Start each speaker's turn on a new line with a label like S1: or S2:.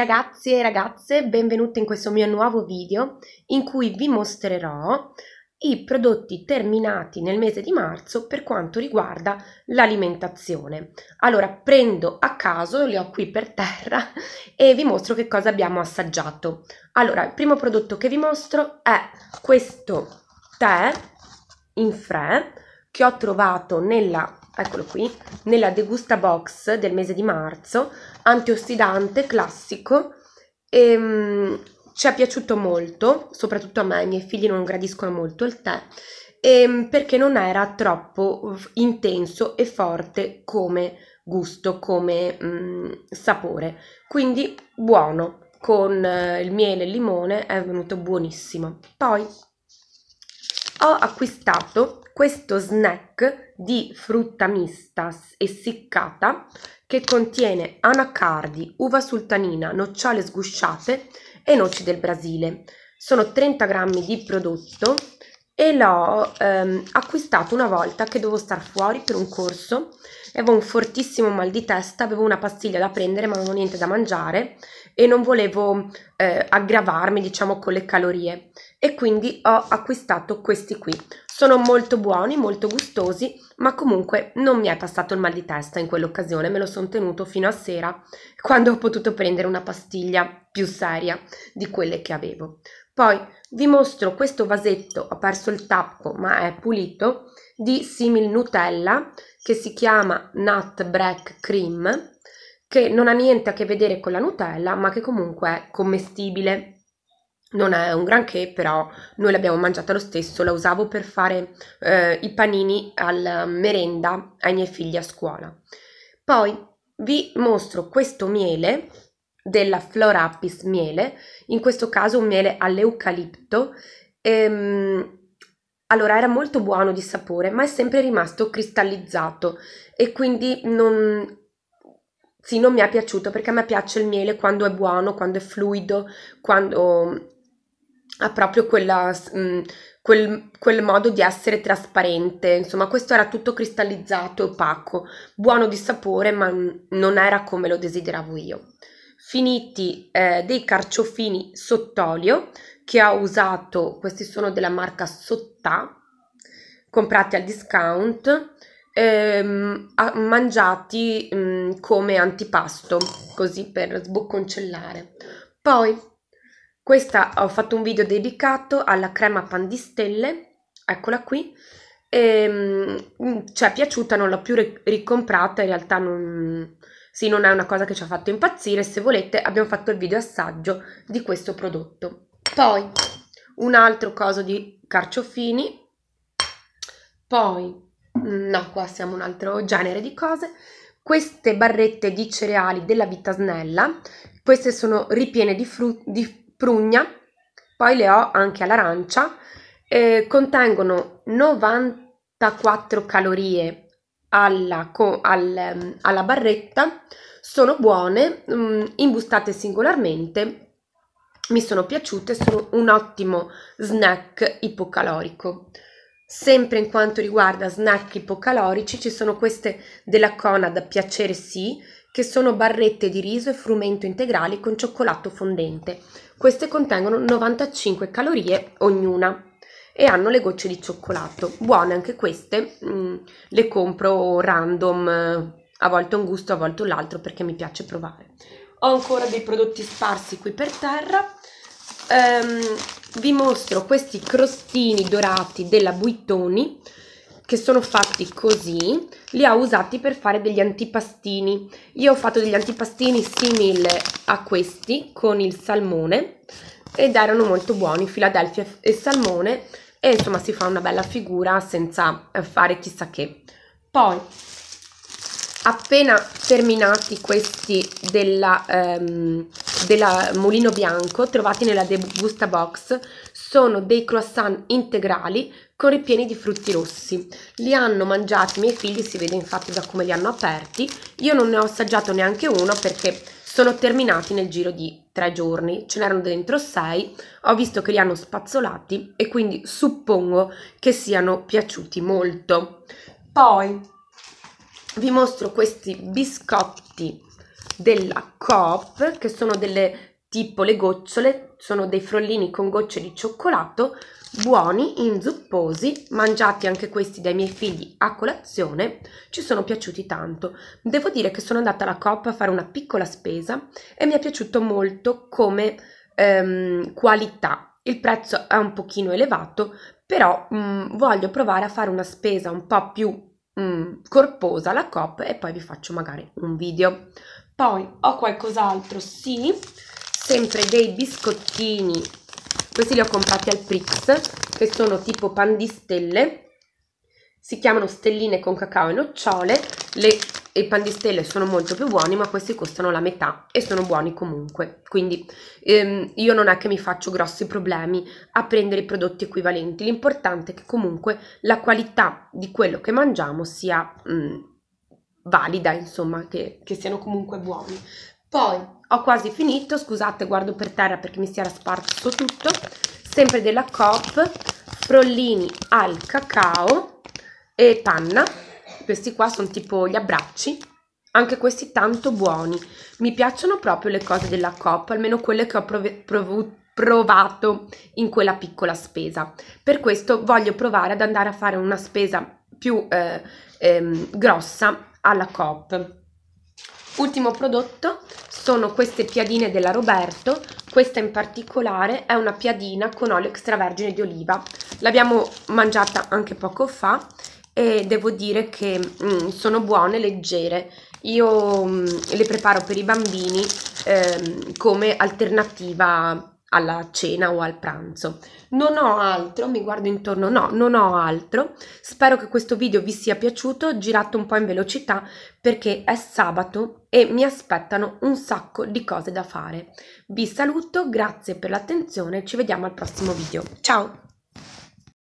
S1: ragazzi e ragazze, benvenuti in questo mio nuovo video in cui vi mostrerò i prodotti terminati nel mese di marzo per quanto riguarda l'alimentazione. Allora, prendo a caso, li ho qui per terra e vi mostro che cosa abbiamo assaggiato. Allora, il primo prodotto che vi mostro è questo tè in fre che ho trovato nella eccolo qui, nella Degusta Box del mese di marzo, antiossidante, classico, e, um, ci è piaciuto molto, soprattutto a me, i miei figli non gradiscono molto il tè, e, ehm, perché non era troppo intenso e forte come gusto, come um, sapore, quindi buono, con uh, il miele e il limone è venuto buonissimo. Poi ho acquistato questo snack di frutta mista essiccata che contiene anacardi, uva sultanina, nocciole sgusciate e noci del Brasile. Sono 30 grammi di prodotto e l'ho ehm, acquistato una volta che dovevo star fuori per un corso avevo un fortissimo mal di testa, avevo una pastiglia da prendere ma non ho niente da mangiare e non volevo eh, aggravarmi diciamo con le calorie e quindi ho acquistato questi qui. Sono molto buoni, molto gustosi, ma comunque non mi è passato il mal di testa in quell'occasione, me lo sono tenuto fino a sera, quando ho potuto prendere una pastiglia più seria di quelle che avevo. Poi vi mostro questo vasetto, ho perso il tappo ma è pulito, di simil Nutella che si chiama Nut Break Cream, che non ha niente a che vedere con la Nutella ma che comunque è commestibile non è un granché, però noi l'abbiamo mangiata lo stesso, la usavo per fare eh, i panini alla merenda ai miei figli a scuola. Poi vi mostro questo miele della Florapis miele, in questo caso un miele all'eucalipto. Ehm, allora era molto buono di sapore, ma è sempre rimasto cristallizzato e quindi non, sì, non mi è piaciuto perché a me piace il miele quando è buono, quando è fluido, quando ha proprio quella, mh, mm, quel, quel, modo di essere trasparente, insomma questo era tutto cristallizzato e opaco, buono di sapore ma non era come lo desideravo io. Finiti eh, dei carciofini sott'olio che ho usato, questi sono della marca Sottà, comprati al discount, ehm, mangiati mh, mm, come antipasto, così per sbocconcellare. Poi questa ho fatto un video dedicato alla crema pan di stelle eccola qui, e, ehm, mm, ci è piaciuta, non l'ho più ricomprata, in realtà non, sì, non è una cosa che ci ha fatto impazzire, se volete abbiamo fatto il video assaggio di questo prodotto. Poi un altro coso di carciofini, poi mm, no, qua siamo un altro genere di cose, queste barrette di cereali della Vita Snella, queste sono ripiene di, fru- di prugna, poi le ho anche all'arancia, eh, contengono 94 calorie alla, co- al, ehm, alla barretta, sono buone, mh, mm, imbustate singolarmente, mi sono piaciute, sono un ottimo snack ipocalorico. Sempre in quanto riguarda snack ipocalorici, ci sono queste della Conad Piacere Sì, che sono barrette di riso e frumento integrali con cioccolato fondente. Queste contengono 95 calorie ognuna e hanno le gocce di cioccolato. Buone anche queste, mh, mm, le compro random, a volte un gusto, a volte l'altro perché mi piace provare. Ho ancora dei prodotti sparsi qui per terra. Um, vi mostro questi crostini dorati della Buitoni che sono fatti così, li ho usati per fare degli antipastini. Io ho fatto degli antipastini simili a questi con il salmone ed erano molto buoni, Philadelphia e salmone e insomma si fa una bella figura senza fare chissà che. Poi appena terminati questi della, um, della Mulino Bianco, trovati nella Degusta Box, sono dei croissant integrali con ripieni di frutti rossi. Li hanno mangiati i miei figli, si vede infatti da come li hanno aperti. Io non ne ho assaggiato neanche uno perché sono terminati nel giro di tre giorni, ce n'erano dentro sei, ho visto che li hanno spazzolati e quindi suppongo che siano piaciuti molto. Poi vi mostro questi biscotti della Coop che sono delle tipo le gocciole, sono dei frollini con gocce di cioccolato, buoni, inzupposi, mangiati anche questi dai miei figli a colazione, ci sono piaciuti tanto. Devo dire che sono andata alla Coop a fare una piccola spesa e mi è piaciuto molto come ehm, qualità. Il prezzo è un pochino elevato, però mh, mm, voglio provare a fare una spesa un po' più mh, mm, corposa alla Coop e poi vi faccio magari un video. Poi ho qualcos'altro, sì sempre dei biscottini questi li ho comprati al Prix che sono tipo pandistelle si chiamano stelline con cacao e nocciole le i pandistelle sono molto più buoni ma questi costano la metà e sono buoni comunque quindi ehm, io non è che mi faccio grossi problemi a prendere i prodotti equivalenti l'importante è che comunque la qualità di quello che mangiamo sia mh, mm, valida insomma che, che siano comunque buoni poi ho quasi finito, scusate guardo per terra perché mi si era sparso tutto, sempre della Coop, frollini al cacao e panna, questi qua sono tipo gli abbracci, anche questi tanto buoni, mi piacciono proprio le cose della Coop, almeno quelle che ho prov- prov- provato in quella piccola spesa, per questo voglio provare ad andare a fare una spesa più eh, ehm, grossa alla Coop. Ultimo prodotto sono queste piadine della Roberto, questa in particolare è una piadina con olio extravergine di oliva, l'abbiamo mangiata anche poco fa e devo dire che mm, sono buone, leggere, io mm, le preparo per i bambini eh, come alternativa alla cena o al pranzo. Non ho altro, mi guardo intorno, no, non ho altro. Spero che questo video vi sia piaciuto, girato un po' in velocità perché è sabato e mi aspettano un sacco di cose da fare. Vi saluto, grazie per l'attenzione, ci vediamo al prossimo video. Ciao!